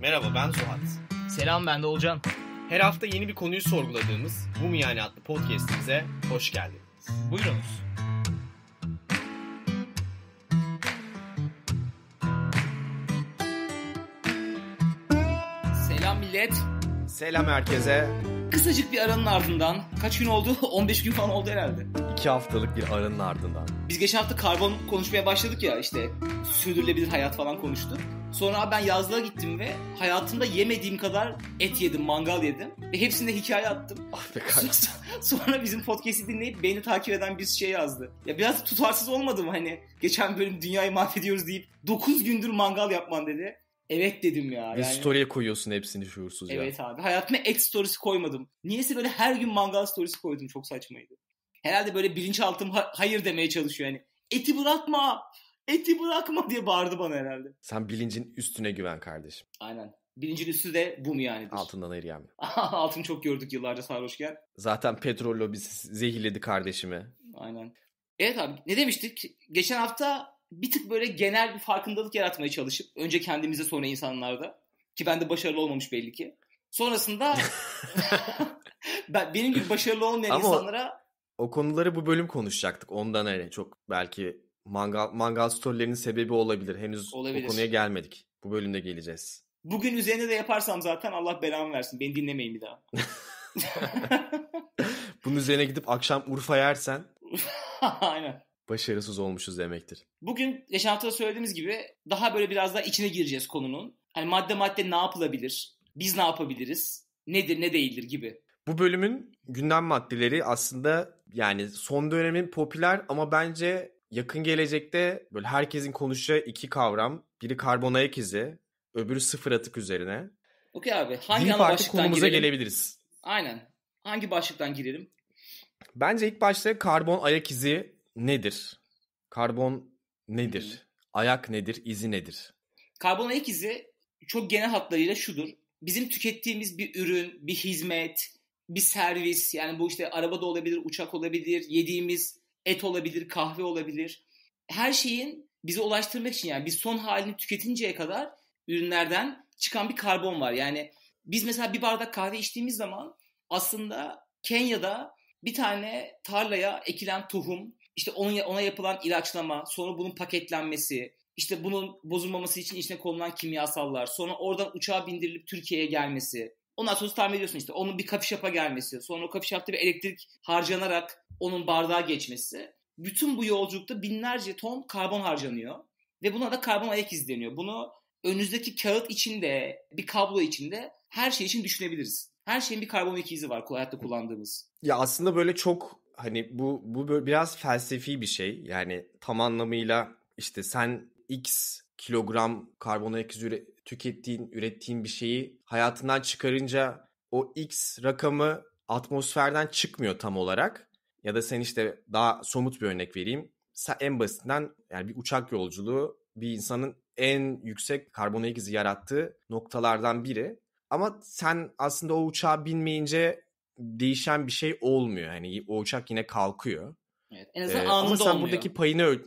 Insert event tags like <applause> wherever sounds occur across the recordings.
Merhaba ben Suat. Selam ben de Olcan. Her hafta yeni bir konuyu sorguladığımız Bu Mu Yani adlı podcastimize hoş geldiniz. Buyurunuz. Selam millet. Selam herkese. Kısacık bir aranın ardından kaç gün oldu? 15 <laughs> gün falan oldu herhalde. İki haftalık bir aranın ardından. Biz geçen hafta karbon konuşmaya başladık ya işte sürdürülebilir hayat falan konuştuk. Sonra ben yazlığa gittim ve hayatımda yemediğim kadar et yedim, mangal yedim. Ve hepsinde hikaye attım. Ah be kardeşim. <laughs> Sonra bizim podcast'i dinleyip beni takip eden bir şey yazdı. Ya biraz tutarsız olmadım hani. Geçen bölüm dünyayı mahvediyoruz deyip 9 gündür mangal yapman dedi. Evet dedim ya. Ve story'e koyuyorsun hepsini şuursuz evet ya. Evet abi. Hayatıma ek story'si koymadım. Niyeyse böyle her gün mangal story'si koydum. Çok saçmaydı. Herhalde böyle bilinçaltım hayır demeye çalışıyor yani. Eti bırakma Eti bırakma diye bağırdı bana herhalde. Sen bilincin üstüne güven kardeşim. Aynen. Bilincin üstü de bu mu yani? Altından ayrı yani. <laughs> Altın çok gördük yıllarca sarhoşken. Zaten petrol lobisi zehirledi kardeşimi. Aynen. Evet abi ne demiştik? Geçen hafta bir tık böyle genel bir farkındalık yaratmaya çalışıp önce kendimize sonra insanlarda ki ben de başarılı olmamış belli ki. Sonrasında <laughs> <laughs> ben, benim gibi başarılı olmayan Ama insanlara o konuları bu bölüm konuşacaktık. Ondan hani çok belki mangal mangal storylerinin sebebi olabilir. Henüz olabilir. o konuya gelmedik. Bu bölümde geleceğiz. Bugün üzerine de yaparsam zaten Allah belamı versin. Beni dinlemeyin bir daha. <laughs> Bunun üzerine gidip akşam Urfa yersen <laughs> Aynen. başarısız olmuşuz demektir. Bugün geçen hafta söylediğimiz gibi daha böyle biraz daha içine gireceğiz konunun. Hani madde madde ne yapılabilir? Biz ne yapabiliriz? Nedir ne değildir gibi. Bu bölümün gündem maddeleri aslında yani son dönemin popüler ama bence yakın gelecekte böyle herkesin konuşacağı iki kavram. Biri karbon ayak izi, öbürü sıfır atık üzerine. Okey abi. Hangi Deyip başlıktan konumuza girelim? gelebiliriz. Aynen. Hangi başlıktan girelim? Bence ilk başta karbon ayak izi nedir? Karbon nedir? hı hmm. Ayak nedir? İzi nedir? Karbon ayak izi çok genel hatlarıyla şudur. Bizim tükettiğimiz bir ürün, bir hizmet, bir servis yani bu işte araba da olabilir, uçak olabilir, yediğimiz et olabilir, kahve olabilir. Her şeyin bize ulaştırmak için yani biz son halini tüketinceye kadar ürünlerden çıkan bir karbon var. Yani biz mesela bir bardak kahve içtiğimiz zaman aslında Kenya'da bir tane tarlaya ekilen tohum, işte onun ona yapılan ilaçlama, sonra bunun paketlenmesi, işte bunun bozulmaması için içine konulan kimyasallar, sonra oradan uçağa bindirilip Türkiye'ye gelmesi, Ondan sonra tahmin ediyorsun işte onun bir coffee shop'a gelmesi, sonra o coffee shop'ta bir elektrik harcanarak onun bardağa geçmesi. Bütün bu yolculukta binlerce ton karbon harcanıyor ve buna da karbon ayak izleniyor. Bunu önünüzdeki kağıt içinde, bir kablo içinde her şey için düşünebiliriz. Her şeyin bir karbon ayak izi var hayatta kullandığımız. Ya aslında böyle çok hani bu bu böyle biraz felsefi bir şey. Yani tam anlamıyla işte sen X kilogram karbon ayak izi tükettiğin, ürettiğin bir şeyi hayatından çıkarınca o X rakamı atmosferden çıkmıyor tam olarak. Ya da sen işte daha somut bir örnek vereyim. Sen en basitinden yani bir uçak yolculuğu bir insanın en yüksek karbon ayak izi yarattığı noktalardan biri. Ama sen aslında o uçağa binmeyince değişen bir şey olmuyor. Hani o uçak yine kalkıyor. Evet, en azından ee, anında ama sen olmuyor. buradaki payını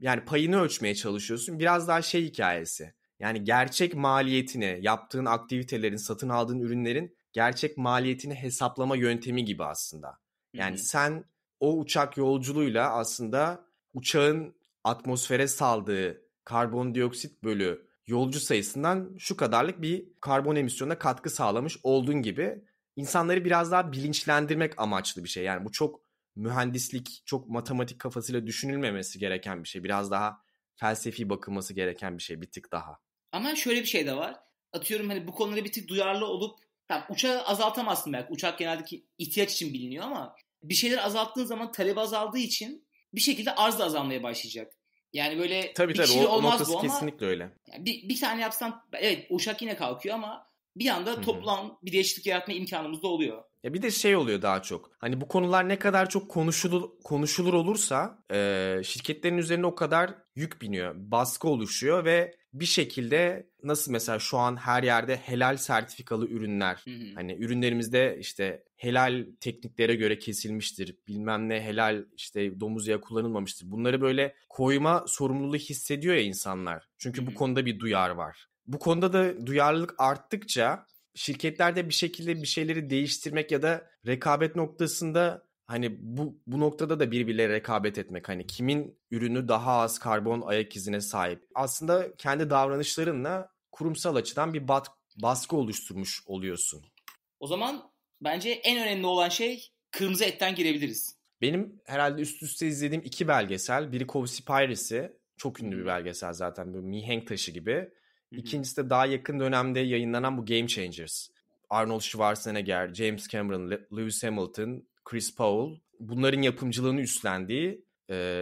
yani payını ölçmeye çalışıyorsun. Biraz daha şey hikayesi. Yani gerçek maliyetini, yaptığın aktivitelerin, satın aldığın ürünlerin gerçek maliyetini hesaplama yöntemi gibi aslında. Yani Hı-hı. sen o uçak yolculuğuyla aslında uçağın atmosfere saldığı karbondioksit bölü yolcu sayısından şu kadarlık bir karbon emisyonuna katkı sağlamış olduğun gibi insanları biraz daha bilinçlendirmek amaçlı bir şey. Yani bu çok mühendislik, çok matematik kafasıyla düşünülmemesi gereken bir şey. Biraz daha felsefi bakılması gereken bir şey bir tık daha. Ama şöyle bir şey de var. Atıyorum hani bu konulara bir tık duyarlı olup tam uçağı azaltamazsın belki. Uçak genelde ihtiyaç için biliniyor ama bir şeyler azalttığın zaman talep azaldığı için bir şekilde arz da azalmaya başlayacak. Yani böyle tabii, bir tabii, şey o, olmaz o bu ama kesinlikle öyle. Yani bir, bir tane yapsan evet uçak yine kalkıyor ama bir anda toplam Hı-hı. bir değişiklik yaratma imkanımız da oluyor. Ya bir de şey oluyor daha çok. Hani bu konular ne kadar çok konuşulur, konuşulur olursa e, şirketlerin üzerine o kadar yük biniyor. Baskı oluşuyor ve bir şekilde nasıl mesela şu an her yerde helal sertifikalı ürünler. Hı hı. Hani ürünlerimizde işte helal tekniklere göre kesilmiştir. Bilmem ne helal işte domuz yağı kullanılmamıştır. Bunları böyle koyma sorumluluğu hissediyor ya insanlar. Çünkü hı hı. bu konuda bir duyar var. Bu konuda da duyarlılık arttıkça şirketlerde bir şekilde bir şeyleri değiştirmek ya da rekabet noktasında hani bu bu noktada da birbirleri rekabet etmek hani kimin ürünü daha az karbon ayak izine sahip. Aslında kendi davranışlarınla kurumsal açıdan bir bat, baskı oluşturmuş oluyorsun. O zaman bence en önemli olan şey kırmızı etten girebiliriz. Benim herhalde üst üste izlediğim iki belgesel. Biri Covsey Piracy. Çok ünlü bir belgesel zaten. Böyle mihenk taşı gibi. İkincisi de daha yakın dönemde yayınlanan bu Game Changers. Arnold Schwarzenegger, James Cameron, Lewis Hamilton, Chris Paul bunların yapımcılığını üstlendiği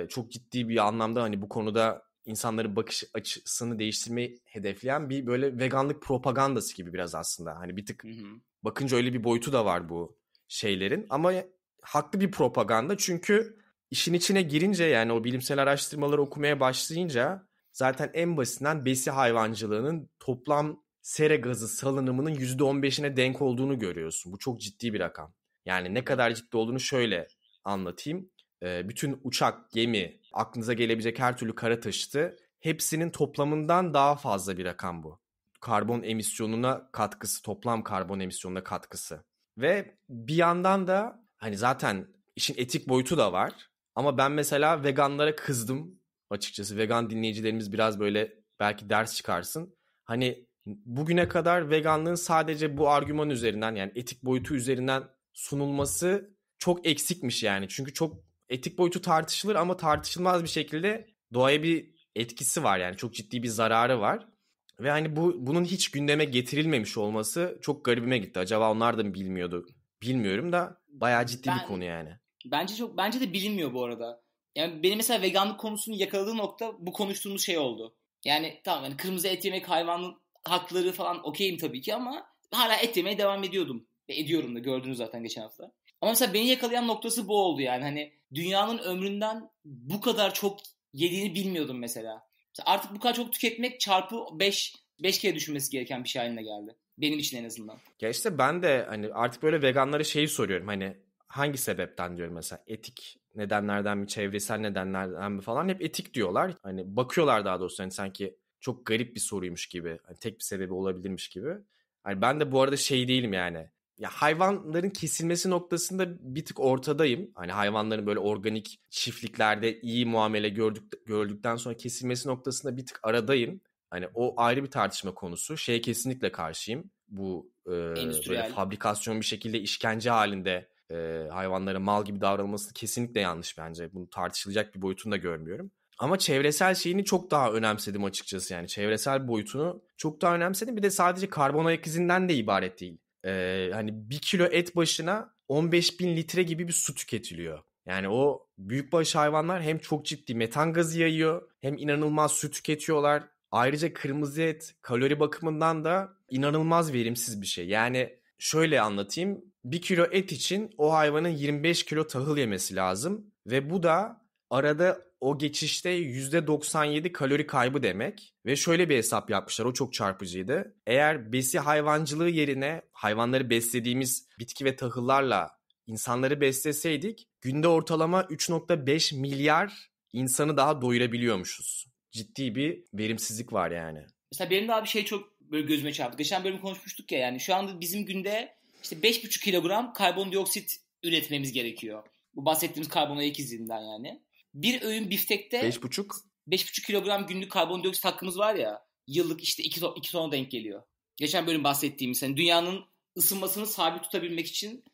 çok ciddi bir anlamda hani bu konuda insanların bakış açısını değiştirmeyi hedefleyen bir böyle veganlık propagandası gibi biraz aslında. Hani bir tık bakınca öyle bir boyutu da var bu şeylerin ama haklı bir propaganda çünkü işin içine girince yani o bilimsel araştırmaları okumaya başlayınca zaten en basitinden besi hayvancılığının toplam sera gazı salınımının %15'ine denk olduğunu görüyorsun. Bu çok ciddi bir rakam. Yani ne kadar ciddi olduğunu şöyle anlatayım. Ee, bütün uçak, gemi, aklınıza gelebilecek her türlü kara taşıtı hepsinin toplamından daha fazla bir rakam bu. Karbon emisyonuna katkısı, toplam karbon emisyonuna katkısı. Ve bir yandan da hani zaten işin etik boyutu da var. Ama ben mesela veganlara kızdım açıkçası. Vegan dinleyicilerimiz biraz böyle belki ders çıkarsın. Hani bugüne kadar veganlığın sadece bu argüman üzerinden yani etik boyutu üzerinden sunulması çok eksikmiş yani. Çünkü çok etik boyutu tartışılır ama tartışılmaz bir şekilde doğaya bir etkisi var yani çok ciddi bir zararı var. Ve hani bu bunun hiç gündeme getirilmemiş olması çok garibime gitti. Acaba onlar da mı bilmiyordu? Bilmiyorum da bayağı ciddi ben, bir konu yani. Bence çok bence de bilinmiyor bu arada. Yani benim mesela veganlık konusunu yakaladığı nokta bu konuştuğumuz şey oldu. Yani tamam yani kırmızı et yemek hayvanın hakları falan okeyim tabii ki ama hala et yemeye devam ediyordum. Ve ediyorum da gördünüz zaten geçen hafta. Ama mesela beni yakalayan noktası bu oldu yani. Hani dünyanın ömründen bu kadar çok yediğini bilmiyordum mesela. mesela artık bu kadar çok tüketmek çarpı 5 5 kere düşünmesi gereken bir şey haline geldi. Benim için en azından. Ya işte ben de hani artık böyle veganlara şeyi soruyorum hani hangi sebepten diyorum mesela etik nedenlerden mi çevresel nedenlerden mi falan hep etik diyorlar. Hani bakıyorlar daha doğrusu hani sanki çok garip bir soruymuş gibi. Hani tek bir sebebi olabilirmiş gibi. Hani ben de bu arada şey değilim yani. Ya hayvanların kesilmesi noktasında bir tık ortadayım. Hani hayvanların böyle organik çiftliklerde iyi muamele gördük, gördükten sonra kesilmesi noktasında bir tık aradayım. Hani o ayrı bir tartışma konusu. Şeye kesinlikle karşıyım. Bu e, fabrikasyon bir şekilde işkence halinde e, hayvanlara mal gibi davranılması kesinlikle yanlış bence. Bunu tartışılacak bir boyutunu da görmüyorum. Ama çevresel şeyini çok daha önemsedim açıkçası yani çevresel boyutunu çok daha önemsedim. Bir de sadece karbon ayak izinden de ibaret değil. Ee, hani bir kilo et başına 15 bin litre gibi bir su tüketiliyor. Yani o büyükbaş hayvanlar hem çok ciddi metan gazı yayıyor hem inanılmaz su tüketiyorlar. Ayrıca kırmızı et kalori bakımından da inanılmaz verimsiz bir şey. Yani şöyle anlatayım 1 kilo et için o hayvanın 25 kilo tahıl yemesi lazım ve bu da arada o geçişte %97 kalori kaybı demek ve şöyle bir hesap yapmışlar o çok çarpıcıydı. Eğer besi hayvancılığı yerine hayvanları beslediğimiz bitki ve tahıllarla insanları besleseydik günde ortalama 3.5 milyar insanı daha doyurabiliyormuşuz. Ciddi bir verimsizlik var yani. Mesela benim daha bir şey çok böyle gözüme çarptı. Geçen bölüm konuşmuştuk ya yani şu anda bizim günde işte 5,5 kilogram karbondioksit üretmemiz gerekiyor. Bu bahsettiğimiz karbon ayak izinden yani. Bir öğün biftekte 5,5 5,5 kilogram günlük karbondioksit hakkımız var ya. Yıllık işte 2 ton, 2 tona denk geliyor. Geçen bölüm bahsettiğimiz hani dünyanın ısınmasını sabit tutabilmek için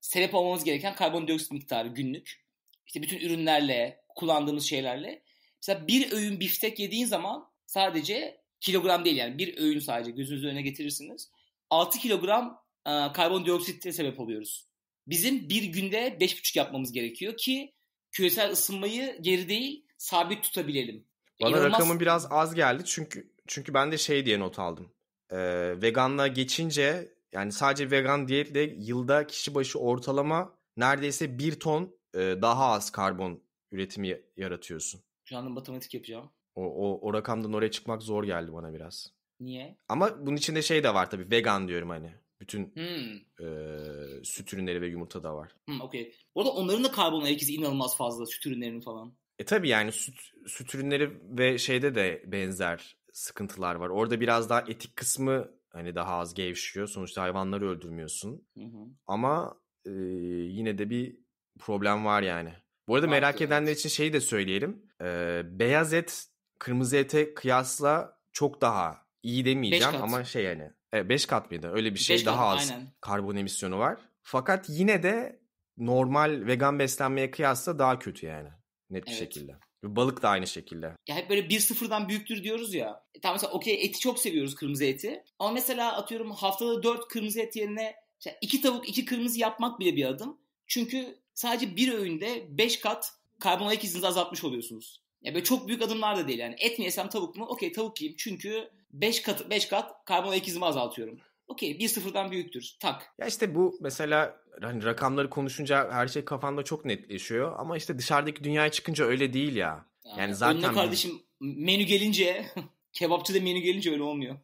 sebep olmamız gereken karbondioksit miktarı günlük. İşte bütün ürünlerle, kullandığımız şeylerle. Mesela bir öğün biftek yediğin zaman sadece kilogram değil yani bir öğün sadece gözünüzü önüne getirirsiniz. 6 kilogram e, karbondioksite sebep oluyoruz. Bizim bir günde 5,5 yapmamız gerekiyor ki küresel ısınmayı geri değil sabit tutabilelim. Bana İnanılmaz... rakamın biraz az geldi çünkü çünkü ben de şey diye not aldım. Ee, veganlığa geçince yani sadece vegan diyetle yılda kişi başı ortalama neredeyse bir ton e, daha az karbon üretimi yaratıyorsun. Şu anda matematik yapacağım. O, o, o rakamdan oraya çıkmak zor geldi bana biraz. Niye? Ama bunun içinde şey de var tabii vegan diyorum hani. Bütün hmm. e, süt ürünleri ve yumurta da var. Hmm, okay. Orada onların da karbon ayak izi inanılmaz fazla süt ürünlerinin falan. E tabi yani süt, süt ürünleri ve şeyde de benzer sıkıntılar var. Orada biraz daha etik kısmı hani daha az gevşiyor. Sonuçta hayvanları öldürmüyorsun. Hı hı. Ama e, yine de bir problem var yani. Bu arada Farklı merak edenler için şeyi de söyleyelim. Ee, beyaz et kırmızı ete kıyasla çok daha iyi demeyeceğim ama şey yani Evet 5 kat mıydı? Öyle bir şey beş daha kat, az aynen. karbon emisyonu var. Fakat yine de normal vegan beslenmeye kıyasla daha kötü yani. Net bir şekilde. Balık da aynı şekilde. Ya hep böyle bir sıfırdan büyüktür diyoruz ya. E tamam mesela okey eti çok seviyoruz kırmızı eti. Ama mesela atıyorum haftada dört kırmızı et yerine işte iki tavuk iki kırmızı yapmak bile bir adım. Çünkü sadece bir öğünde beş kat karbon ayak izinizi azaltmış oluyorsunuz. Ya böyle çok büyük adımlar da değil yani. Et mi yesem tavuk mu? Okey tavuk yiyeyim çünkü 5 kat 5 kat karbon ayak izimi azaltıyorum. Okey bir sıfırdan büyüktür. Tak. Ya işte bu mesela hani rakamları konuşunca her şey kafanda çok netleşiyor ama işte dışarıdaki dünyaya çıkınca öyle değil ya. Yani, yani zaten Önüne kardeşim menü gelince <laughs> kebapçıda menü gelince öyle olmuyor.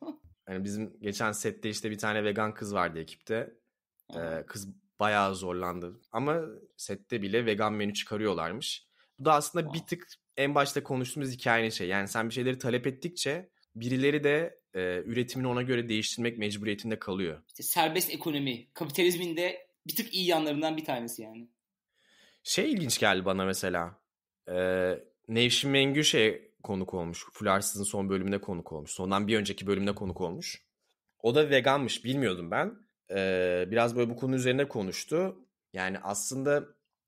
yani <laughs> bizim geçen sette işte bir tane vegan kız vardı ekipte. Ee, kız bayağı zorlandı. Ama sette bile vegan menü çıkarıyorlarmış. Bu da aslında wow. bir tık en başta konuştuğumuz hikayenin şey. Yani sen bir şeyleri talep ettikçe birileri de e, üretimini ona göre değiştirmek mecburiyetinde kalıyor. İşte serbest ekonomi, kapitalizmin de bir tık iyi yanlarından bir tanesi yani. Şey ilginç geldi bana mesela. E, Nevşin Mengü şey konuk olmuş. Fularsız'ın son bölümüne konuk olmuş. Sondan bir önceki bölümüne konuk olmuş. O da veganmış bilmiyordum ben. E, biraz böyle bu konu üzerine konuştu. Yani aslında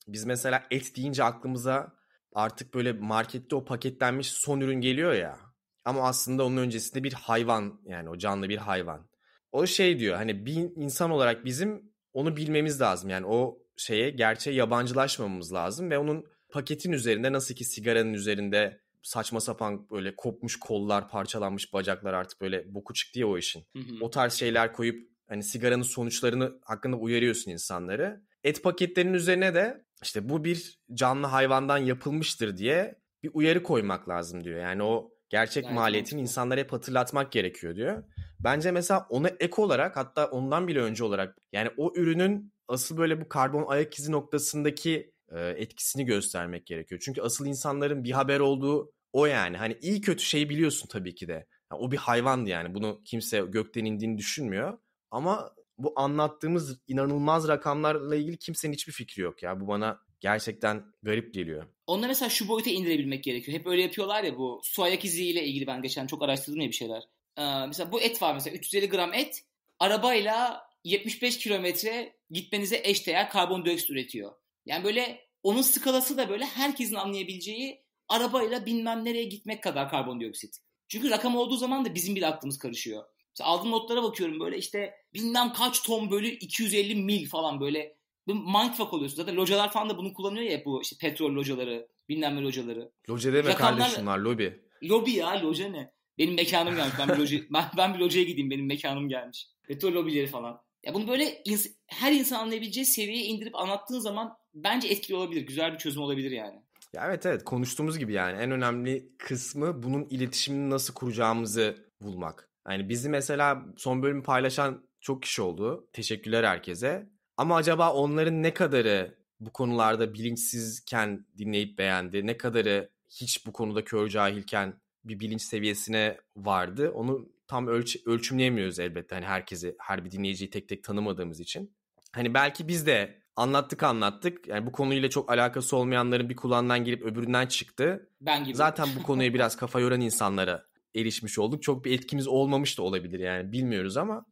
biz mesela et deyince aklımıza artık böyle markette o paketlenmiş son ürün geliyor ya. Ama aslında onun öncesinde bir hayvan yani o canlı bir hayvan. O şey diyor hani bir insan olarak bizim onu bilmemiz lazım. Yani o şeye gerçeğe yabancılaşmamamız lazım ve onun paketin üzerinde nasıl ki sigaranın üzerinde saçma sapan böyle kopmuş kollar, parçalanmış bacaklar artık böyle boku çıktı ya o işin. Hı hı. O tarz şeyler koyup hani sigaranın sonuçlarını hakkında uyarıyorsun insanları. Et paketlerinin üzerine de işte bu bir canlı hayvandan yapılmıştır diye bir uyarı koymak lazım diyor. Yani o gerçek yani maliyetini insanlara hep hatırlatmak gerekiyor diyor. Bence mesela ona ek olarak hatta ondan bile önce olarak yani o ürünün asıl böyle bu karbon ayak izi noktasındaki e, etkisini göstermek gerekiyor. Çünkü asıl insanların bir haber olduğu o yani. Hani iyi kötü şeyi biliyorsun tabii ki de. Yani o bir hayvandı yani. Bunu kimse gökten indiğini düşünmüyor. Ama bu anlattığımız inanılmaz rakamlarla ilgili kimsenin hiçbir fikri yok ya. Bu bana gerçekten garip geliyor. Onları mesela şu boyuta indirebilmek gerekiyor. Hep öyle yapıyorlar ya bu su ayak iziyle ilgili ben geçen çok araştırdım ya bir şeyler. Ee, mesela bu et var mesela 350 gram et arabayla 75 kilometre gitmenize eşdeğer karbondioksit üretiyor. Yani böyle onun skalası da böyle herkesin anlayabileceği arabayla bilmem nereye gitmek kadar karbondioksit. Çünkü rakam olduğu zaman da bizim bile aklımız karışıyor. Mesela aldığım notlara bakıyorum böyle işte bilmem kaç ton bölü 250 mil falan böyle. Mindfuck oluyorsun. Zaten localar falan da bunu kullanıyor ya bu işte petrol locaları, bilmem ne locaları. Loca deme Rakamlar... kardeşim lobi. Lobi ya loje ne? Benim mekanım gelmiş. Ben bir, loca, <laughs> ben, ben bir lojeye gideyim benim mekanım gelmiş. Petrol lobileri falan. Ya bunu böyle ins- her insan anlayabileceği seviyeye indirip anlattığın zaman bence etkili olabilir. Güzel bir çözüm olabilir yani. Ya evet evet konuştuğumuz gibi yani en önemli kısmı bunun iletişimini nasıl kuracağımızı bulmak. Yani bizi mesela son bölümü paylaşan çok kişi oldu. Teşekkürler herkese. Ama acaba onların ne kadarı bu konularda bilinçsizken dinleyip beğendi? Ne kadarı hiç bu konuda kör cahilken bir bilinç seviyesine vardı? Onu tam ölç ölçümleyemiyoruz elbette. Hani herkesi, her bir dinleyiciyi tek tek tanımadığımız için. Hani belki biz de anlattık anlattık. Yani bu konuyla çok alakası olmayanların bir kulağından girip öbüründen çıktı. Ben gibi. Zaten bu konuya biraz kafa yoran insanlara erişmiş olduk. Çok bir etkimiz olmamış da olabilir yani bilmiyoruz ama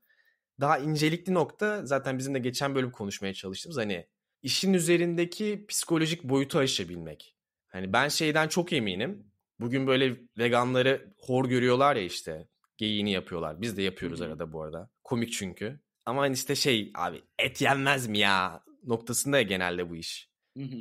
daha incelikli nokta zaten bizim de geçen bölüm konuşmaya çalıştığımız hani işin üzerindeki psikolojik boyutu aşabilmek. Hani ben şeyden çok eminim. Bugün böyle veganları hor görüyorlar ya işte. Geyiğini yapıyorlar. Biz de yapıyoruz Hı-hı. arada bu arada. Komik çünkü. Ama hani işte şey abi et yenmez mi ya noktasında ya genelde bu iş. Hı-hı.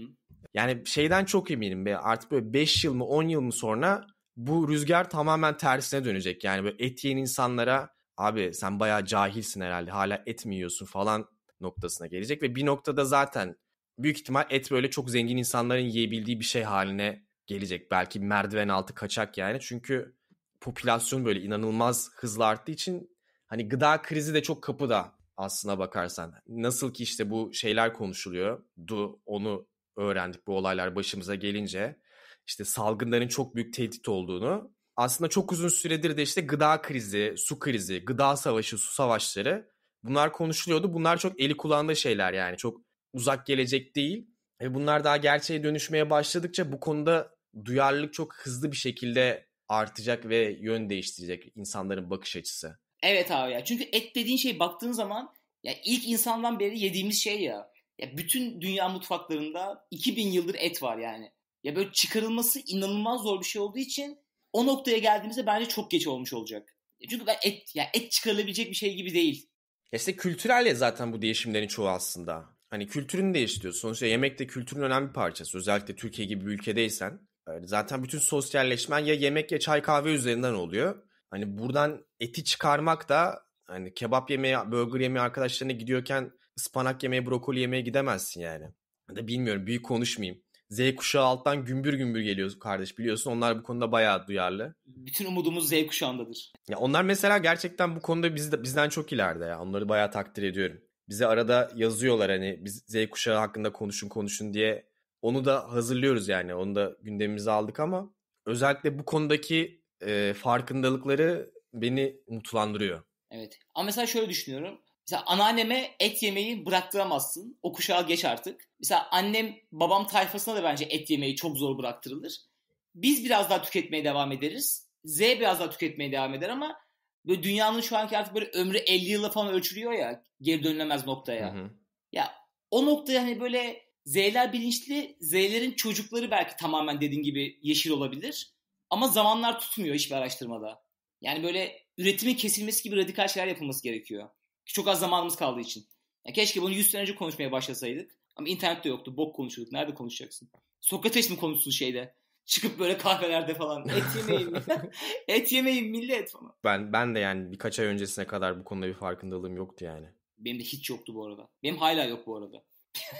Yani şeyden çok eminim be artık böyle 5 yıl mı 10 yıl mı sonra bu rüzgar tamamen tersine dönecek. Yani böyle et yiyen insanlara abi sen bayağı cahilsin herhalde hala et mi yiyorsun falan noktasına gelecek ve bir noktada zaten büyük ihtimal et böyle çok zengin insanların yiyebildiği bir şey haline gelecek. Belki merdiven altı kaçak yani. Çünkü popülasyon böyle inanılmaz hızla arttığı için hani gıda krizi de çok kapıda aslına bakarsan. Nasıl ki işte bu şeyler konuşuluyor. Du onu öğrendik bu olaylar başımıza gelince işte salgınların çok büyük tehdit olduğunu aslında çok uzun süredir de işte gıda krizi, su krizi, gıda savaşı, su savaşları bunlar konuşuluyordu. Bunlar çok eli kulağında şeyler yani çok uzak gelecek değil. Ve bunlar daha gerçeğe dönüşmeye başladıkça bu konuda duyarlılık çok hızlı bir şekilde artacak ve yön değiştirecek insanların bakış açısı. Evet abi ya çünkü et dediğin şey baktığın zaman ya ilk insandan beri yediğimiz şey ya. Ya bütün dünya mutfaklarında 2000 yıldır et var yani. Ya böyle çıkarılması inanılmaz zor bir şey olduğu için o noktaya geldiğimizde bence çok geç olmuş olacak. E çünkü ben et ya et çıkarılabilecek bir şey gibi değil. Ya e kültürel ya zaten bu değişimlerin çoğu aslında. Hani kültürünü değiştiriyor. Sonuçta yemek de kültürün önemli bir parçası. Özellikle Türkiye gibi bir ülkedeysen. E, zaten bütün sosyalleşmen ya yemek ya çay kahve üzerinden oluyor. Hani buradan eti çıkarmak da hani kebap yemeye, burger yemeye arkadaşlarına gidiyorken ıspanak yemeye, brokoli yemeye gidemezsin yani. Ya da bilmiyorum büyük konuşmayayım. Z kuşağı alttan gümbür gümbür geliyor kardeş biliyorsun. Onlar bu konuda bayağı duyarlı. Bütün umudumuz Z kuşağındadır. Ya onlar mesela gerçekten bu konuda bizden çok ileride ya. Onları bayağı takdir ediyorum. Bize arada yazıyorlar hani biz Z kuşağı hakkında konuşun konuşun diye. Onu da hazırlıyoruz yani. Onu da gündemimize aldık ama özellikle bu konudaki e, farkındalıkları beni mutlandırıyor. Evet. Ama mesela şöyle düşünüyorum. Mesela anneanneme et yemeyi bıraktıramazsın. O kuşağı geç artık. Mesela annem babam tayfasına da bence et yemeyi çok zor bıraktırılır. Biz biraz daha tüketmeye devam ederiz. Z biraz daha tüketmeye devam eder ama böyle dünyanın şu anki artık böyle ömrü 50 yıla falan ölçülüyor ya geri dönülemez noktaya. Hı hı. Ya o noktaya hani böyle Z'ler bilinçli, Z'lerin çocukları belki tamamen dediğin gibi yeşil olabilir. Ama zamanlar tutmuyor hiçbir araştırmada. Yani böyle üretimin kesilmesi gibi radikal şeyler yapılması gerekiyor. Çok az zamanımız kaldığı için. Ya keşke bunu 100 sene önce konuşmaya başlasaydık. Ama internet de yoktu. Bok konuşuyorduk. Nerede konuşacaksın? Sokrates mi konuşsun şeyde? Çıkıp böyle kahvelerde falan <laughs> et yemeyin. <laughs> et yemeyin millet falan. Ben ben de yani birkaç ay öncesine kadar bu konuda bir farkındalığım yoktu yani. Benim de hiç yoktu bu arada. Benim hala yok bu arada.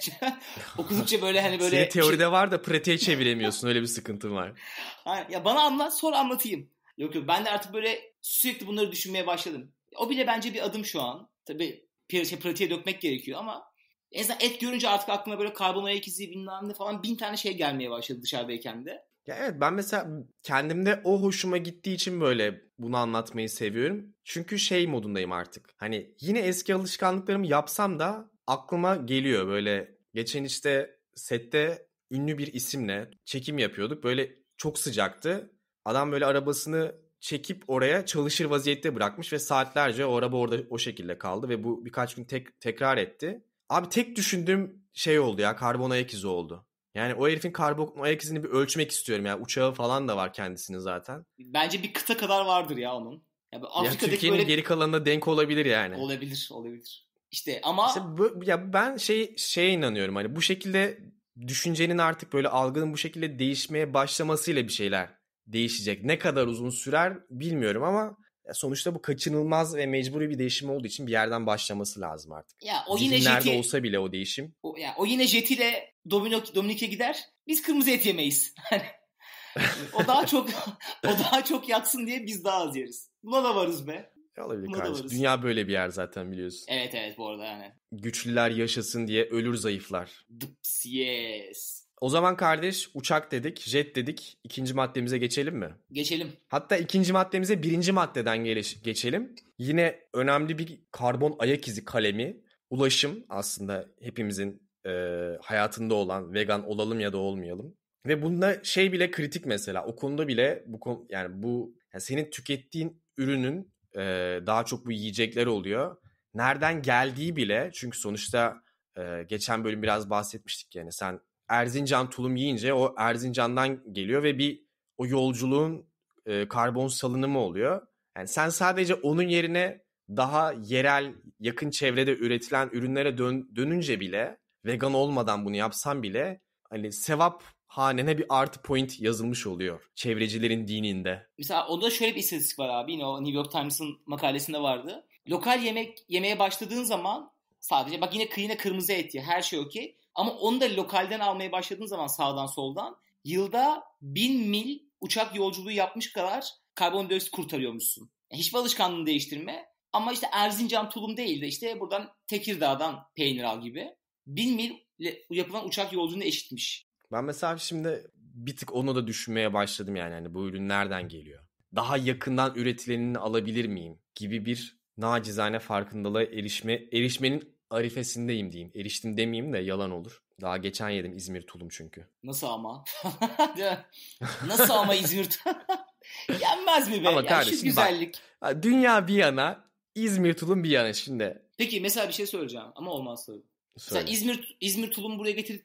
<laughs> Okudukça böyle hani böyle... Senin teoride şey- var da pratiğe çeviremiyorsun. Öyle bir sıkıntın var. Ha, ya bana anlat sonra anlatayım. Yok yok ben de artık böyle sürekli bunları düşünmeye başladım. O bile bence bir adım şu an tabi şey, pratiğe dökmek gerekiyor ama en azından et görünce artık aklına böyle karbon ayak izi bilmem ne falan bin tane şey gelmeye başladı dışarıdayken de. Ya evet ben mesela kendimde o hoşuma gittiği için böyle bunu anlatmayı seviyorum. Çünkü şey modundayım artık. Hani yine eski alışkanlıklarımı yapsam da aklıma geliyor böyle. Geçen işte sette ünlü bir isimle çekim yapıyorduk. Böyle çok sıcaktı. Adam böyle arabasını çekip oraya çalışır vaziyette bırakmış ve saatlerce o araba orada o şekilde kaldı ve bu birkaç gün tek, tekrar etti. Abi tek düşündüğüm şey oldu ya karbon ayak izi oldu. Yani o herifin karbon ayak izini bir ölçmek istiyorum ya. Uçağı falan da var kendisinin zaten. Bence bir kıta kadar vardır ya onun. Ya, ya Türkiye'nin böyle... geri kalanına denk olabilir yani. Olabilir, olabilir. İşte ama işte bu, ya ben şey şeye inanıyorum hani bu şekilde düşüncenin artık böyle algının bu şekilde değişmeye başlamasıyla bir şeyler değişecek. Ne kadar uzun sürer bilmiyorum ama e, sonuçta bu kaçınılmaz ve mecburi bir değişim olduğu için bir yerden başlaması lazım artık. Ya o yine Zihinlerde jeti, olsa bile o değişim. O, ya, o yine Jet ile Domino, Dominik'e gider. Biz kırmızı et yemeyiz. <laughs> Hani, o daha çok o daha çok yaksın diye biz daha az yeriz. Buna da varız be. E, olabilir Buna kardeşim. Dünya böyle bir yer zaten biliyorsun. Evet evet bu arada yani. Güçlüler yaşasın diye ölür zayıflar. Dıps yes. O zaman kardeş uçak dedik, jet dedik. İkinci maddemize geçelim mi? Geçelim. Hatta ikinci maddemize birinci maddeden geliş, geçelim. Yine önemli bir karbon ayak izi kalemi. Ulaşım aslında hepimizin e, hayatında olan vegan olalım ya da olmayalım. Ve bunda şey bile kritik mesela o konuda bile bu konu, yani bu yani senin tükettiğin ürünün e, daha çok bu yiyecekler oluyor. Nereden geldiği bile çünkü sonuçta e, geçen bölüm biraz bahsetmiştik yani sen Erzincan tulum yiyince o Erzincan'dan geliyor ve bir o yolculuğun e, karbon salınımı oluyor. Yani sen sadece onun yerine daha yerel yakın çevrede üretilen ürünlere dön, dönünce bile vegan olmadan bunu yapsan bile hani sevap hanene bir artı point yazılmış oluyor çevrecilerin dininde. Mesela o da şöyle bir istatistik var abi yine o New York Times'ın makalesinde vardı. Lokal yemek yemeye başladığın zaman sadece bak yine kıyına kırmızı et ya her şey okey. Ama onu da lokalden almaya başladığın zaman sağdan soldan yılda bin mil uçak yolculuğu yapmış kadar karbondioksit kurtarıyormuşsun. Yani hiçbir alışkanlığını değiştirme ama işte Erzincan Tulum değil de işte buradan Tekirdağ'dan peynir al gibi. Bin mil yapılan uçak yolculuğunu eşitmiş. Ben mesela şimdi bir tık onu da düşünmeye başladım yani hani bu ürün nereden geliyor? Daha yakından üretilenini alabilir miyim gibi bir nacizane farkındalığa erişme erişmenin arifesindeyim diyeyim. Eriştim demeyeyim de yalan olur. Daha geçen yedim İzmir tulum çünkü. Nasıl ama? <laughs> Nasıl ama İzmir <laughs> Yenmez mi be? Ama ya kardeşim, şu güzellik. Bak, dünya bir yana, İzmir tulum bir yana şimdi. Peki mesela bir şey söyleyeceğim ama olmaz tabii. Sen İzmir İzmir tulum buraya getirip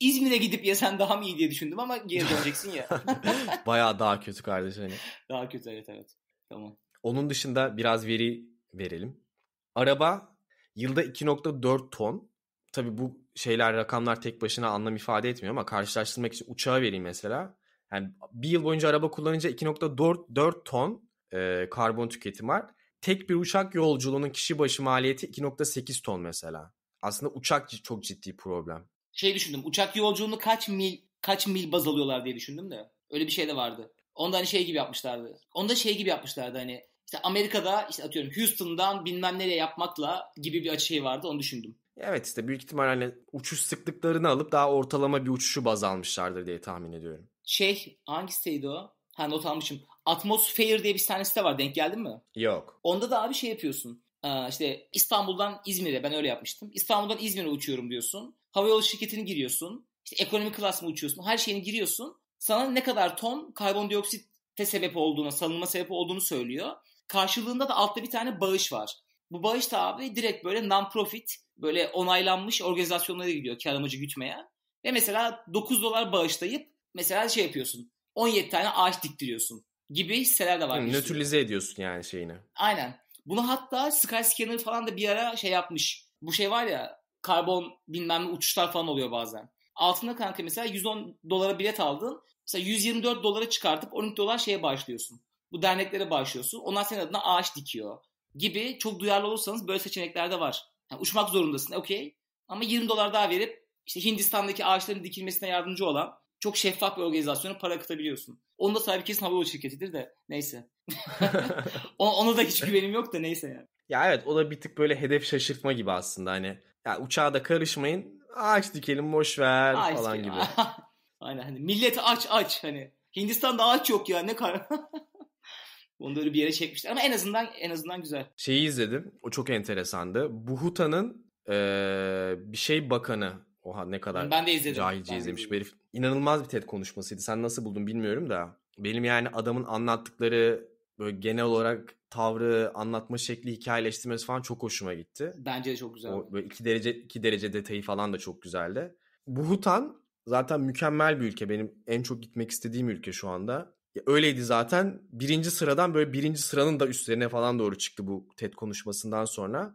İzmir'e gidip yesen daha mı iyi diye düşündüm ama geri döneceksin ya. <laughs> Baya daha kötü kardeşim. Hani. Daha kötü evet evet. Tamam. Onun dışında biraz veri verelim. Araba Yılda 2.4 ton. Tabi bu şeyler rakamlar tek başına anlam ifade etmiyor ama karşılaştırmak için uçağa vereyim mesela. Yani bir yıl boyunca araba kullanınca 2.4 ton e, karbon tüketim var. Tek bir uçak yolculuğunun kişi başı maliyeti 2.8 ton mesela. Aslında uçak çok ciddi problem. Şey düşündüm. Uçak yolculuğunu kaç mil kaç mil baz alıyorlar diye düşündüm de. Öyle bir şey de vardı. Onda hani şey gibi yapmışlardı. Onda şey gibi yapmışlardı hani işte Amerika'da işte atıyorum Houston'dan bilmem nereye yapmakla gibi bir şey vardı onu düşündüm. Evet işte büyük ihtimalle hani uçuş sıklıklarını alıp daha ortalama bir uçuşu baz almışlardır diye tahmin ediyorum. Şey hangisiydi o? Ha not almışım. Atmosphere diye bir tane site var denk geldin mi? Yok. Onda da abi şey yapıyorsun. Ee, işte İstanbul'dan İzmir'e ben öyle yapmıştım. İstanbul'dan İzmir'e uçuyorum diyorsun. Havayolu şirketini giriyorsun. İşte ekonomi klas mı uçuyorsun? Her şeyini giriyorsun. Sana ne kadar ton karbondioksite sebep olduğuna, salınma sebep olduğunu söylüyor. Karşılığında da altta bir tane bağış var. Bu bağış da abi direkt böyle non-profit böyle onaylanmış organizasyonlara gidiyor kar amacı gütmeye. Ve mesela 9 dolar bağışlayıp mesela şey yapıyorsun 17 tane ağaç diktiriyorsun gibi hisseler de var. Yani nötrlize ediyorsun yani şeyini. Aynen. Bunu hatta Skyscanner falan da bir ara şey yapmış. Bu şey var ya karbon bilmem ne uçuşlar falan oluyor bazen. Altında kanka mesela 110 dolara bilet aldın. Mesela 124 dolara çıkartıp 12 dolar şeye bağışlıyorsun bu derneklere bağışlıyorsun. Onlar senin adına ağaç dikiyor gibi çok duyarlı olursanız böyle seçenekler de var. Yani uçmak zorundasın okey ama 20 dolar daha verip işte Hindistan'daki ağaçların dikilmesine yardımcı olan çok şeffaf bir organizasyona para akıtabiliyorsun. Onun da sahibi kesin havayolu şirketidir de neyse. <laughs> <laughs> Ona da hiç güvenim yok da neyse yani. Ya evet o da bir tık böyle hedef şaşırtma gibi aslında hani. Ya uçağa da karışmayın ağaç dikelim boş ver ağaç falan dikelim. gibi. <laughs> Aynen hani millet aç aç hani. Hindistan'da ağaç yok ya ne kar. Onları bir yere çekmişler ama en azından en azından güzel. Şeyi izledim. O çok enteresandı. Buhuta'nın ee, bir şey bakanı Oha ne kadar ben de izledim. cahilce ben izlemiş. Izledim. Herif inanılmaz bir TED konuşmasıydı. Sen nasıl buldun bilmiyorum da. Benim yani adamın anlattıkları böyle genel olarak tavrı, anlatma şekli, hikayeleştirmesi falan çok hoşuma gitti. Bence de çok güzel. O böyle iki derece iki derece detayı falan da çok güzeldi. Bhutan zaten mükemmel bir ülke. Benim en çok gitmek istediğim ülke şu anda. Ya öyleydi zaten. Birinci sıradan böyle birinci sıranın da üstlerine falan doğru çıktı bu TED konuşmasından sonra.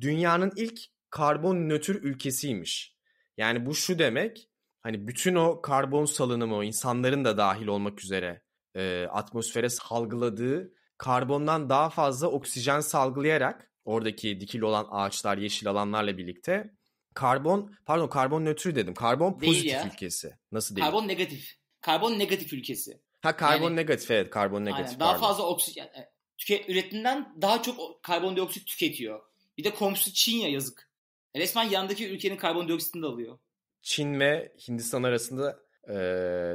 Dünyanın ilk karbon nötr ülkesiymiş. Yani bu şu demek hani bütün o karbon salınımı o insanların da dahil olmak üzere e, atmosfere salgıladığı karbondan daha fazla oksijen salgılayarak oradaki dikil olan ağaçlar yeşil alanlarla birlikte karbon pardon karbon nötr dedim karbon pozitif ülkesi nasıl değil? Karbon negatif karbon negatif ülkesi Ha karbon yani, negatif evet karbon negatif. Aynen, daha pardon. fazla oksijen yani, e, üretimden daha çok karbondioksit tüketiyor. Bir de komşusu Çin ya yazık. Resmen yandaki ülkenin karbondioksitini de alıyor. Çin ve Hindistan arasında e,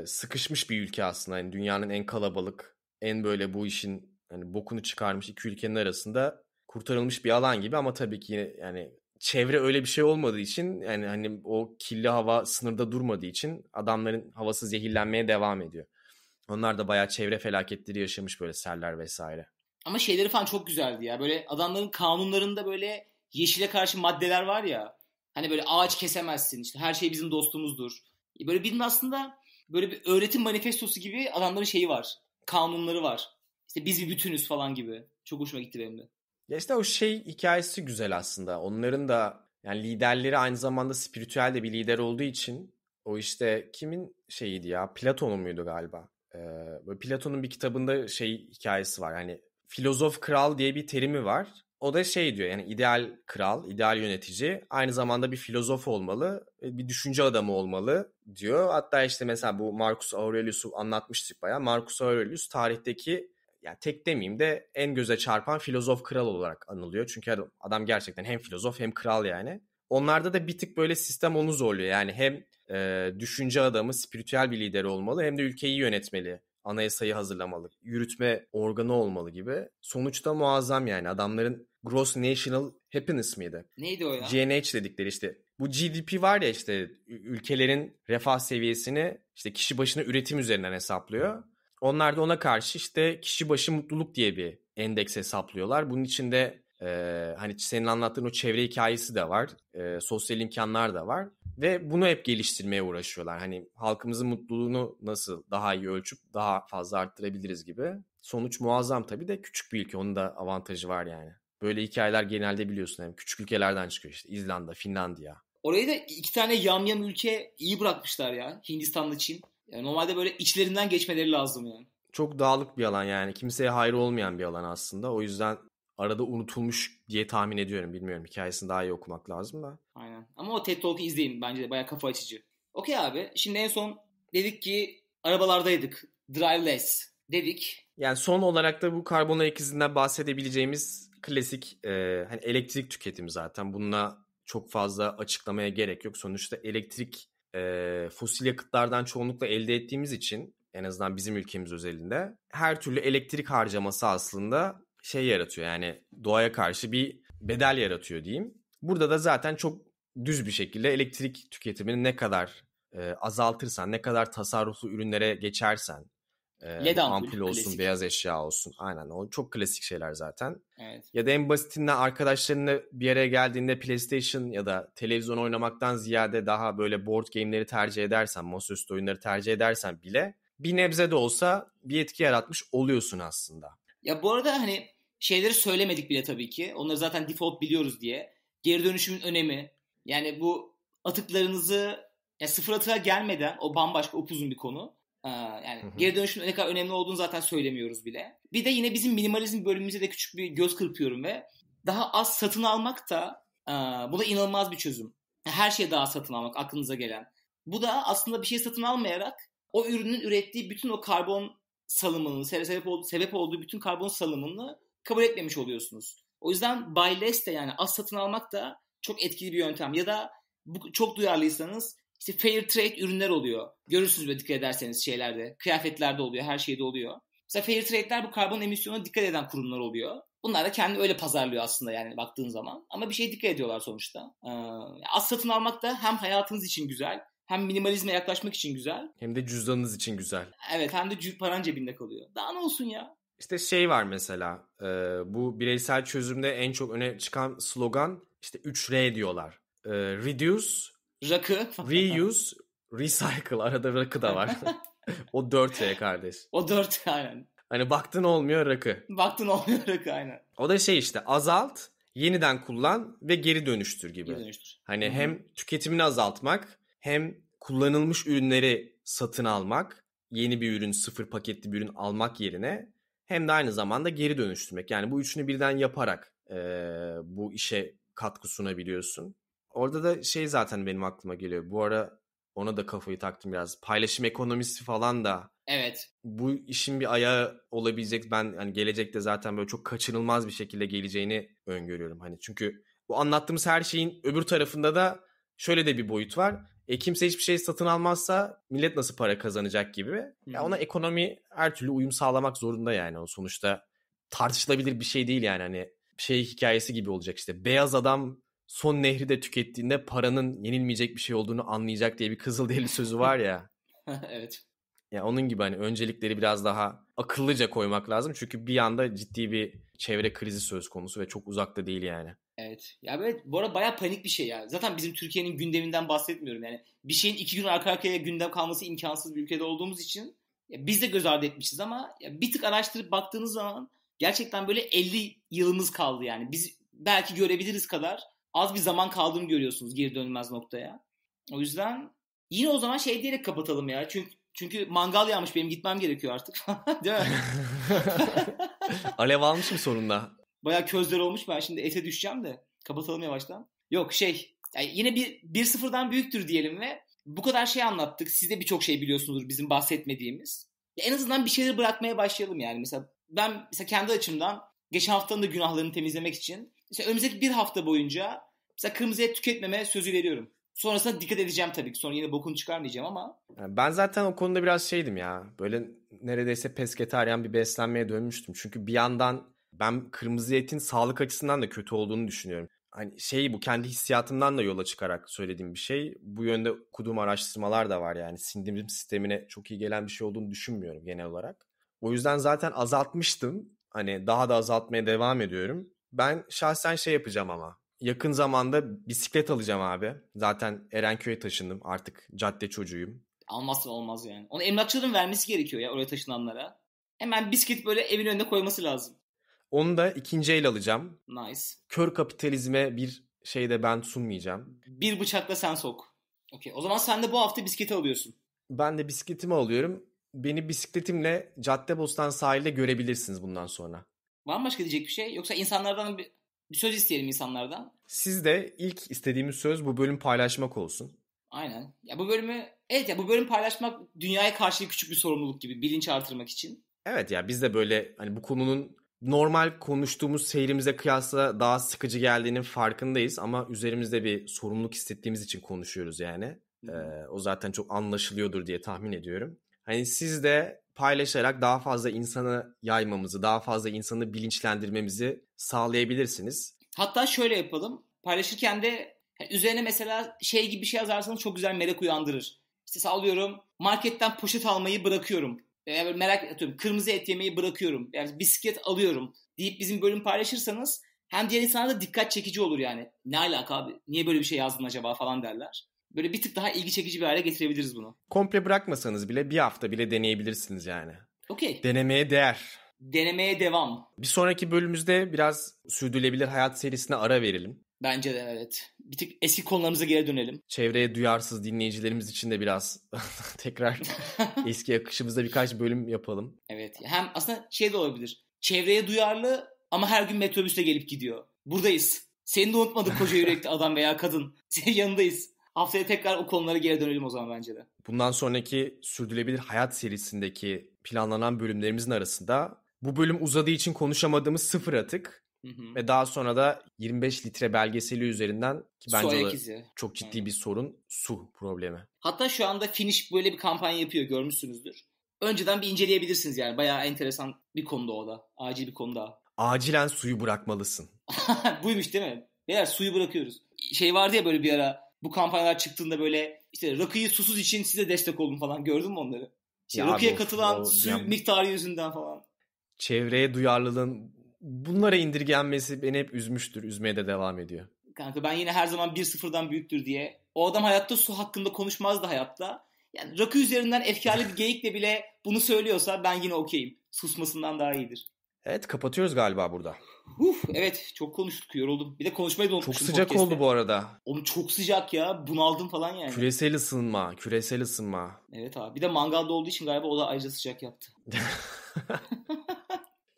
sıkışmış bir ülke aslında. Yani dünyanın en kalabalık, en böyle bu işin hani bokunu çıkarmış iki ülkenin arasında kurtarılmış bir alan gibi ama tabii ki yine yani çevre öyle bir şey olmadığı için yani hani o kirli hava sınırda durmadığı için adamların havası zehirlenmeye devam ediyor. Onlar da bayağı çevre felaketleri yaşamış böyle seller vesaire. Ama şeyleri falan çok güzeldi ya. Böyle adamların kanunlarında böyle yeşile karşı maddeler var ya. Hani böyle ağaç kesemezsin. İşte her şey bizim dostumuzdur. Böyle birinin aslında böyle bir öğretim manifestosu gibi adamların şeyi var. Kanunları var. İşte biz bir bütünüz falan gibi. Çok hoşuma gitti benim de. Ya işte o şey hikayesi güzel aslında. Onların da yani liderleri aynı zamanda spiritüel de bir lider olduğu için o işte kimin şeyiydi ya? Platon'un muydu galiba? böyle Platon'un bir kitabında şey hikayesi var. Hani filozof kral diye bir terimi var. O da şey diyor yani ideal kral, ideal yönetici aynı zamanda bir filozof olmalı, e, bir düşünce adamı olmalı diyor. Hatta işte mesela bu Marcus Aurelius'u anlatmıştık bayağı. Marcus Aurelius tarihteki yani tek demeyeyim de en göze çarpan filozof kral olarak anılıyor. Çünkü adam gerçekten hem filozof hem kral yani. Onlarda da bir tık böyle sistem onu zorluyor. Yani hem e, düşünce adamı, spiritüel bir lider olmalı hem de ülkeyi yönetmeli anayasayı hazırlamalı, yürütme organı olmalı gibi. Sonuçta muazzam yani adamların Gross National Happiness miydi? Neydi o ya? GNH dedikleri işte. Bu GDP var ya işte ülkelerin refah seviyesini işte kişi başına üretim üzerinden hesaplıyor. Onlar da ona karşı işte kişi başı mutluluk diye bir endeks hesaplıyorlar. Bunun içinde ee, hani senin anlattığın o çevre hikayesi de var. E, sosyal imkanlar da var. Ve bunu hep geliştirmeye uğraşıyorlar. Hani halkımızın mutluluğunu nasıl daha iyi ölçüp daha fazla arttırabiliriz gibi. Sonuç muazzam tabii de küçük bir ülke. Onun da avantajı var yani. Böyle hikayeler genelde biliyorsun. Yani küçük ülkelerden çıkıyor işte. İzlanda, Finlandiya. Orayı da iki tane yamyam ülke iyi bırakmışlar ya. Hindistan'la Çin. Yani normalde böyle içlerinden geçmeleri lazım yani. Çok dağlık bir alan yani. Kimseye hayır olmayan bir alan aslında. O yüzden arada unutulmuş diye tahmin ediyorum. Bilmiyorum hikayesini daha iyi okumak lazım da. Aynen. Ama o TED Talk'u izleyin bence de baya kafa açıcı. Okey abi. Şimdi en son dedik ki arabalardaydık. Driveless dedik. Yani son olarak da bu karbon ayak izinden bahsedebileceğimiz klasik e, hani elektrik tüketimi zaten. Bununla çok fazla açıklamaya gerek yok. Sonuçta elektrik e, fosil yakıtlardan çoğunlukla elde ettiğimiz için en azından bizim ülkemiz özelinde her türlü elektrik harcaması aslında şey yaratıyor yani doğaya karşı bir bedel yaratıyor diyeyim. Burada da zaten çok düz bir şekilde elektrik tüketimini ne kadar e, azaltırsan, ne kadar tasarruflu ürünlere geçersen e, LED ampul, ampul olsun, klasik. beyaz eşya olsun. Aynen o çok klasik şeyler zaten. Evet. Ya da en basitinden arkadaşlarınla bir yere geldiğinde PlayStation ya da televizyon oynamaktan ziyade daha böyle board game'leri tercih edersen, masaüstü oyunları tercih edersen bile bir nebze de olsa bir etki yaratmış oluyorsun aslında. Ya bu arada hani şeyleri söylemedik bile tabii ki. Onları zaten default biliyoruz diye. Geri dönüşümün önemi. Yani bu atıklarınızı yani sıfır atığa gelmeden o bambaşka upuzun bir konu. Ee, yani hı hı. geri dönüşümün ne kadar önemli olduğunu zaten söylemiyoruz bile. Bir de yine bizim minimalizm bölümümüze de küçük bir göz kırpıyorum ve daha az satın almak da e, bu da inanılmaz bir çözüm. Her şeyi daha satın almak aklınıza gelen. Bu da aslında bir şey satın almayarak o ürünün ürettiği bütün o karbon salımını, sebep, sebep olduğu bütün karbon salımını kabul etmemiş oluyorsunuz. O yüzden buy less de yani az satın almak da çok etkili bir yöntem. Ya da bu, çok duyarlıysanız işte fair trade ürünler oluyor. Görürsünüz ve dikkat ederseniz şeylerde. Kıyafetlerde oluyor, her şeyde oluyor. Mesela fair trade'ler bu karbon emisyonuna dikkat eden kurumlar oluyor. Bunlar da kendi öyle pazarlıyor aslında yani baktığın zaman. Ama bir şey dikkat ediyorlar sonuçta. Ee, az satın almak da hem hayatınız için güzel hem minimalizme yaklaşmak için güzel. Hem de cüzdanınız için güzel. Evet hem de paran cebinde kalıyor. Daha ne olsun ya? İşte şey var mesela e, bu bireysel çözümde en çok öne çıkan slogan işte 3R diyorlar. E, reduce, Rakı. reuse, recycle. <laughs> Arada rakı da var. o 4R kardeş. O 4 <laughs> aynen. Hani baktın olmuyor rakı. Baktın olmuyor <laughs> rakı aynen. O da şey işte azalt, yeniden kullan ve geri dönüştür gibi. Geri dönüştür. Hani Hı-hı. hem tüketimini azaltmak hem kullanılmış ürünleri satın almak, yeni bir ürün, sıfır paketli bir ürün almak yerine hem de aynı zamanda geri dönüştürmek. Yani bu üçünü birden yaparak e, bu işe katkı sunabiliyorsun. Orada da şey zaten benim aklıma geliyor. Bu ara ona da kafayı taktım biraz. Paylaşım ekonomisi falan da. Evet. Bu işin bir ayağı olabilecek. Ben hani gelecekte zaten böyle çok kaçınılmaz bir şekilde geleceğini öngörüyorum. Hani çünkü bu anlattığımız her şeyin öbür tarafında da şöyle de bir boyut var e kimse hiçbir şey satın almazsa millet nasıl para kazanacak gibi. Ya ona ekonomi her türlü uyum sağlamak zorunda yani. O sonuçta tartışılabilir bir şey değil yani hani şey hikayesi gibi olacak işte. Beyaz adam son nehri de tükettiğinde paranın yenilmeyecek bir şey olduğunu anlayacak diye bir kızıl deli sözü var ya. <laughs> evet. Ya onun gibi hani öncelikleri biraz daha akıllıca koymak lazım. Çünkü bir anda ciddi bir çevre krizi söz konusu ve çok uzakta değil yani. Evet. Ya böyle bu arada bayağı panik bir şey ya. Zaten bizim Türkiye'nin gündeminden bahsetmiyorum yani. Bir şeyin iki gün arka arkaya gündem kalması imkansız bir ülkede olduğumuz için ya biz de göz ardı etmişiz ama ya bir tık araştırıp baktığınız zaman gerçekten böyle 50 yılımız kaldı yani. Biz belki görebiliriz kadar az bir zaman kaldığını görüyorsunuz geri dönmez noktaya. O yüzden yine o zaman şey diyerek kapatalım ya. Çünkü çünkü mangal yanmış benim gitmem gerekiyor artık. <laughs> Değil mi? <laughs> Alev almışım sonunda. Baya közler olmuş ben şimdi ete düşeceğim de. Kapatalım yavaştan. Yok şey yani yine bir 1-0'dan büyüktür diyelim ve bu kadar şey anlattık. Siz de birçok şey biliyorsunuzdur bizim bahsetmediğimiz. Ya en azından bir şeyleri bırakmaya başlayalım yani. Mesela ben mesela kendi açımdan geçen haftanın da günahlarını temizlemek için mesela önümüzdeki bir hafta boyunca mesela kırmızı et tüketmeme sözü veriyorum. Sonrasında dikkat edeceğim tabii ki. Sonra yine bokunu çıkarmayacağım ama. Ben zaten o konuda biraz şeydim ya. Böyle neredeyse pesketaryen bir beslenmeye dönmüştüm. Çünkü bir yandan ben kırmızı etin sağlık açısından da kötü olduğunu düşünüyorum. Hani şey bu kendi hissiyatımdan da yola çıkarak söylediğim bir şey. Bu yönde kudum araştırmalar da var yani sindirim sistemine çok iyi gelen bir şey olduğunu düşünmüyorum genel olarak. O yüzden zaten azaltmıştım. Hani daha da azaltmaya devam ediyorum. Ben şahsen şey yapacağım ama. Yakın zamanda bisiklet alacağım abi. Zaten Erenköy'e taşındım. Artık cadde çocuğuyum. Almazsa olmaz yani. Onu emlakçıların vermesi gerekiyor ya oraya taşınanlara. Hemen bisiklet böyle evin önüne koyması lazım. Onu da ikinci el alacağım. Nice. Kör kapitalizme bir şey de ben sunmayacağım. Bir bıçakla sen sok. Okey. O zaman sen de bu hafta bisikleti alıyorsun. Ben de bisikletimi alıyorum. Beni bisikletimle Caddebostan sahilde görebilirsiniz bundan sonra. Var mı başka diyecek bir şey? Yoksa insanlardan bir, bir söz isteyelim insanlardan. Siz de ilk istediğimiz söz bu bölüm paylaşmak olsun. Aynen. Ya bu bölümü evet ya bu bölüm paylaşmak dünyaya karşı küçük bir sorumluluk gibi bilinç artırmak için. Evet ya biz de böyle hani bu konunun normal konuştuğumuz seyrimize kıyasla daha sıkıcı geldiğinin farkındayız ama üzerimizde bir sorumluluk hissettiğimiz için konuşuyoruz yani. Ee, o zaten çok anlaşılıyordur diye tahmin ediyorum. Hani siz de paylaşarak daha fazla insanı yaymamızı, daha fazla insanı bilinçlendirmemizi sağlayabilirsiniz. Hatta şöyle yapalım. Paylaşırken de üzerine mesela şey gibi bir şey yazarsanız çok güzel merak uyandırır. İşte sağlıyorum marketten poşet almayı bırakıyorum veya merak atıyorum kırmızı et yemeyi bırakıyorum yani bisiklet alıyorum deyip bizim bölüm paylaşırsanız hem diğer insanlara da dikkat çekici olur yani. Ne alaka abi? Niye böyle bir şey yazdın acaba falan derler. Böyle bir tık daha ilgi çekici bir hale getirebiliriz bunu. Komple bırakmasanız bile bir hafta bile deneyebilirsiniz yani. Okey. Denemeye değer. Denemeye devam. Bir sonraki bölümümüzde biraz sürdürülebilir hayat serisine ara verelim. Bence de evet. Bir tık eski konularımıza geri dönelim. Çevreye duyarsız dinleyicilerimiz için de biraz <laughs> tekrar <laughs> eski akışımızda birkaç bölüm yapalım. Evet. Hem aslında şey de olabilir. Çevreye duyarlı ama her gün metrobüsle gelip gidiyor. Buradayız. Seni de unutmadık koca yürekli <laughs> adam veya kadın. Senin yanındayız. Haftaya tekrar o konulara geri dönelim o zaman bence de. Bundan sonraki Sürdürülebilir Hayat serisindeki planlanan bölümlerimizin arasında bu bölüm uzadığı için konuşamadığımız sıfır atık ve daha sonra da 25 litre belgeseli üzerinden ki bence de çok ciddi hı. bir sorun su problemi. Hatta şu anda Finish böyle bir kampanya yapıyor görmüşsünüzdür. Önceden bir inceleyebilirsiniz yani bayağı enteresan bir konuda o da. Acil bir konuda. Acilen suyu bırakmalısın. <laughs> Buymuş değil mi? Beyler suyu bırakıyoruz. Şey vardı ya böyle bir ara bu kampanyalar çıktığında böyle işte rakıyı susuz için size destek olun falan gördün mü onları? İşte ya rakıya of, katılan o, su yani... miktarı yüzünden falan. Çevreye duyarlılığın bunlara indirgenmesi beni hep üzmüştür. Üzmeye de devam ediyor. Kanka ben yine her zaman bir sıfırdan büyüktür diye. O adam hayatta su hakkında konuşmazdı hayatta. Yani rakı üzerinden efkarlı bir geyikle bile bunu söylüyorsa ben yine okeyim. Susmasından daha iyidir. Evet kapatıyoruz galiba burada. Uf evet çok konuştuk yoruldum. Bir de konuşmayı da unutmuşum. Çok sıcak podcast'te. oldu bu arada. Oğlum çok sıcak ya bunaldım falan yani. Küresel ısınma küresel ısınma. Evet abi bir de mangalda olduğu için galiba o da ayrıca sıcak yaptı. <laughs>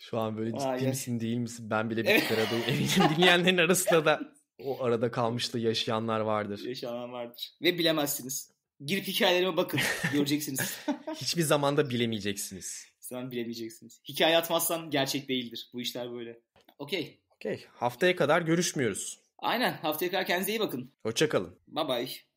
Şu an böyle ciddi Aynen. misin değil misin ben bile <laughs> bir kere aradayım. Eminim dinleyenlerin arasında da o arada kalmıştı yaşayanlar vardır. Yaşayanlar vardır. Ve bilemezsiniz. Girip hikayelerime bakın. <laughs> Göreceksiniz. Hiçbir zamanda bilemeyeceksiniz. Sen bilemeyeceksiniz. Hikaye atmazsan gerçek değildir. Bu işler böyle. Okey. Okey. Haftaya kadar görüşmüyoruz. Aynen. Haftaya kadar kendinize iyi bakın. Hoşçakalın. Bye bye.